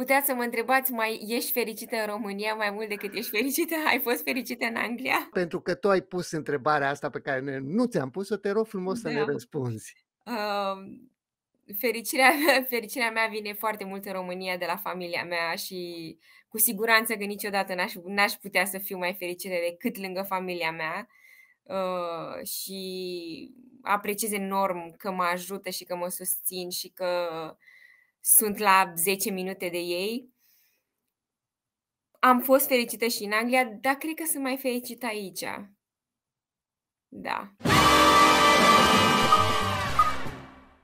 putea să mă întrebați, mai ești fericită în România mai mult decât ești fericită? Ai fost fericită în Anglia? Pentru că tu ai pus întrebarea asta pe care nu ți-am pus-o, te rog frumos da. să ne da. răspunzi. Uh, fericirea, fericirea mea vine foarte mult în România de la familia mea și cu siguranță că niciodată n-aș, n-aș putea să fiu mai fericită decât lângă familia mea. Uh, și apreciez enorm că mă ajută și că mă susțin și că uh, sunt la 10 minute de ei. Am fost fericită și în Anglia, dar cred că sunt mai fericită aici. Da.